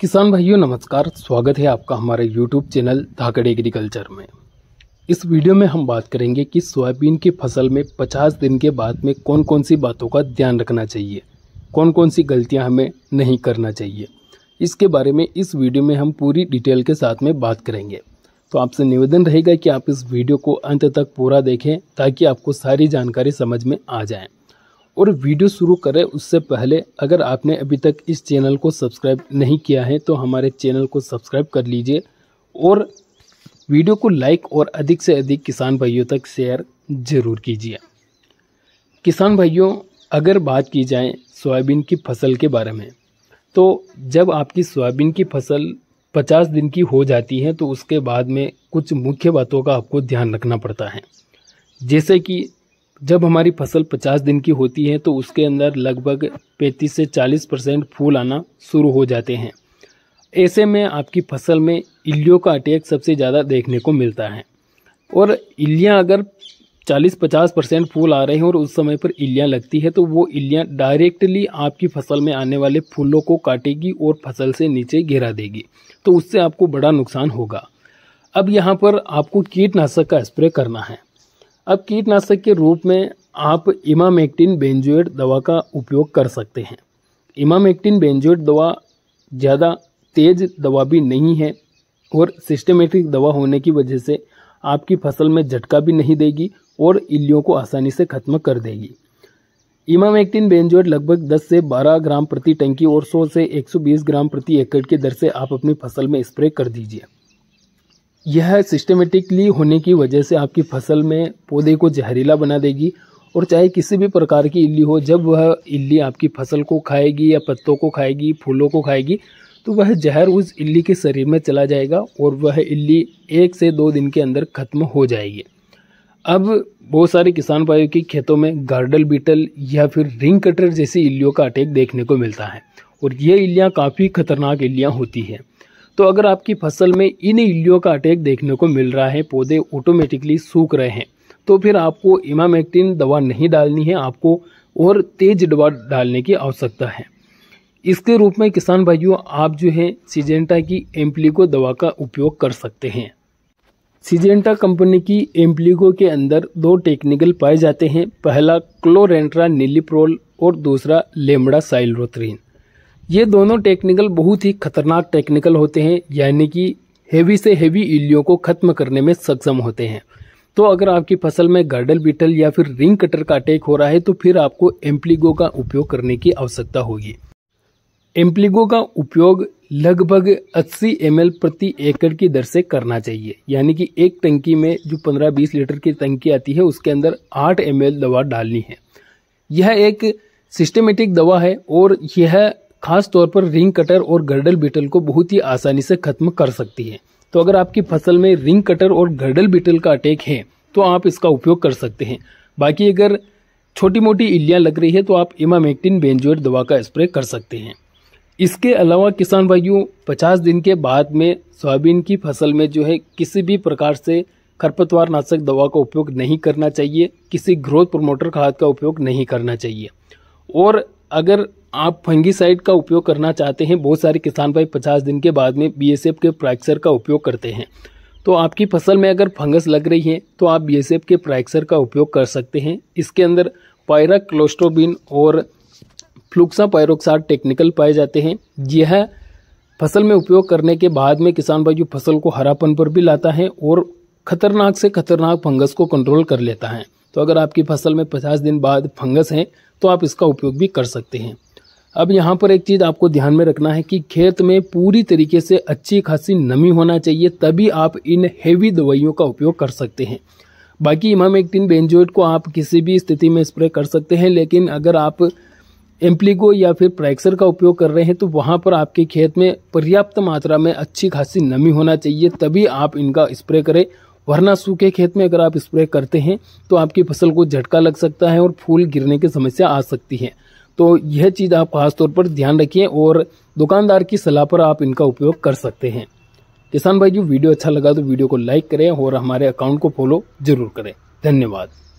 किसान भाइयों नमस्कार स्वागत है आपका हमारे YouTube चैनल धाकड़ एग्रीकल्चर में इस वीडियो में हम बात करेंगे कि सोयाबीन की फसल में 50 दिन के बाद में कौन कौन सी बातों का ध्यान रखना चाहिए कौन कौन सी गलतियां हमें नहीं करना चाहिए इसके बारे में इस वीडियो में हम पूरी डिटेल के साथ में बात करेंगे तो आपसे निवेदन रहेगा कि आप इस वीडियो को अंत तक पूरा देखें ताकि आपको सारी जानकारी समझ में आ जाए और वीडियो शुरू करें उससे पहले अगर आपने अभी तक इस चैनल को सब्सक्राइब नहीं किया है तो हमारे चैनल को सब्सक्राइब कर लीजिए और वीडियो को लाइक और अधिक से अधिक किसान भाइयों तक शेयर ज़रूर कीजिए किसान भाइयों अगर बात की जाए सोयाबीन की फसल के बारे में तो जब आपकी सोयाबीन की फसल 50 दिन की हो जाती है तो उसके बाद में कुछ मुख्य बातों का आपको ध्यान रखना पड़ता है जैसे कि जब हमारी फसल 50 दिन की होती है तो उसके अंदर लगभग 35 से 40 परसेंट फूल आना शुरू हो जाते हैं ऐसे में आपकी फसल में इलियों का अटैक सबसे ज़्यादा देखने को मिलता है और इलियाँ अगर 40-50 परसेंट फूल आ रहे हैं और उस समय पर इलियाँ लगती है तो वो इलियाँ डायरेक्टली आपकी फसल में आने वाले फूलों को काटेगी और फसल से नीचे गिरा देगी तो उससे आपको बड़ा नुकसान होगा अब यहाँ पर आपको कीटनाशक का स्प्रे करना है अब कीटनाशक के रूप में आप इमामेक्टिन बेंजोएट दवा का उपयोग कर सकते हैं इमामेक्टिन बेंजोएट दवा ज़्यादा तेज दवा भी नहीं है और सिस्टमेटिक दवा होने की वजह से आपकी फसल में झटका भी नहीं देगी और इल्लियों को आसानी से खत्म कर देगी इमामेक्टिन बेंजोएट लगभग 10 से 12 ग्राम प्रति टंकी और 100 से 120 ग्राम प्रति एकड़ की दर से आप अपनी फसल में स्प्रे कर दीजिए यह सिस्टमेटिकली होने की वजह से आपकी फसल में पौधे को जहरीला बना देगी और चाहे किसी भी प्रकार की इल्ली हो जब वह इल्ली आपकी फसल को खाएगी या पत्तों को खाएगी फूलों को खाएगी तो वह जहर उस इल्ली के शरीर में चला जाएगा और वह इल्ली एक से दो दिन के अंदर ख़त्म हो जाएगी अब बहुत सारे किसान भाइयों के खेतों में गार्डल बीटल या फिर रिंग कटर जैसी इल्लियों का अटैक देखने को मिलता है और ये इल्लियाँ काफ़ी खतरनाक इल्लियाँ होती हैं तो अगर आपकी फसल में इन इल्लियों का अटैक देखने को मिल रहा है पौधे ऑटोमेटिकली सूख रहे हैं तो फिर आपको इमामेक्टिन दवा नहीं डालनी है आपको और तेज दवा डालने की आवश्यकता है इसके रूप में किसान भाइयों आप जो है सीजेंटा की एम्प्लीगो दवा का उपयोग कर सकते हैं सीजेंटा कंपनी की एम्प्लीगो के अंदर दो टेक्निकल पाए जाते हैं पहला क्लोरेंट्रा नीलिप्रोल और दूसरा लेमड़ा साइलोथ्रीन ये दोनों टेक्निकल बहुत ही खतरनाक टेक्निकल होते हैं यानी कि हेवी से हेवी इलियों को खत्म करने में सक्षम होते हैं तो अगर आपकी फसल में गार्डल बीटल या फिर रिंग कटर का अटैक हो रहा है तो फिर आपको एम्प्लीगो का उपयोग करने की आवश्यकता होगी एम्प्लीगो का उपयोग लगभग 80 एम प्रति एकड़ की दर से करना चाहिए यानी कि एक टंकी में जो 15-20 लीटर की टंकी आती है उसके अंदर 8 एम दवा डालनी है यह एक सिस्टमेटिक दवा है और यह खास तौर पर रिंग कटर और गर्डल बीटल को बहुत ही आसानी से खत्म कर सकती है तो अगर आपकी फसल में रिंग कटर और गर्डल बीटल का अटैक है तो आप इसका उपयोग कर सकते हैं बाकी अगर छोटी मोटी इलियाँ लग रही है तो आप इमामेक्टिन बेंजोर दवा का स्प्रे कर सकते हैं इसके अलावा किसान भाइयों 50 दिन के बाद में सोयाबीन की फसल में जो है किसी भी प्रकार से खरपतवार नाशक दवा का उपयोग नहीं करना चाहिए किसी ग्रोथ प्रमोटर खाद का उपयोग नहीं करना चाहिए और अगर आप फंगीसाइड का उपयोग करना चाहते हैं बहुत सारे किसान भाई पचास दिन के बाद में एफ के प्राइक्सर का उपयोग करते हैं तो आपकी फसल में अगर फंगस लग रही है तो आप एफ के प्राइक्सर का उपयोग कर सकते हैं इसके अंदर पायरा क्लोस्ट्रोबिन और फ्लूक्सा पायरोक्साड टेक्निकल पाए जाते हैं यह फसल में उपयोग करने के बाद में किसान भाई जो फसल को हरापन पर भी लाता है और खतरनाक से खतरनाक फंगस को कंट्रोल कर लेता है तो अगर आपकी फसल में पचास दिन बाद फंगस हैं तो आप इसका उपयोग भी कर सकते हैं अब यहाँ पर एक चीज़ आपको ध्यान में रखना है कि खेत में पूरी तरीके से अच्छी खासी नमी होना चाहिए तभी आप इन हेवी दवाइयों का उपयोग कर सकते हैं बाकी इमाम एक्टिन बेंजोइड को आप किसी भी स्थिति में स्प्रे कर सकते हैं लेकिन अगर आप एम्प्लीगो या फिर प्रैक्सर का उपयोग कर रहे हैं तो वहाँ पर आपके खेत में पर्याप्त मात्रा में अच्छी खासी नमी होना चाहिए तभी आप इनका स्प्रे करें वरना सूखे खेत में अगर आप स्प्रे करते हैं तो आपकी फसल को झटका लग सकता है और फूल गिरने की समस्या आ सकती है तो यह चीज़ आप खासतौर पर ध्यान रखिए और दुकानदार की सलाह पर आप इनका उपयोग कर सकते हैं किसान भाई जो वीडियो अच्छा लगा तो वीडियो को लाइक करें और हमारे अकाउंट को फॉलो जरूर करें धन्यवाद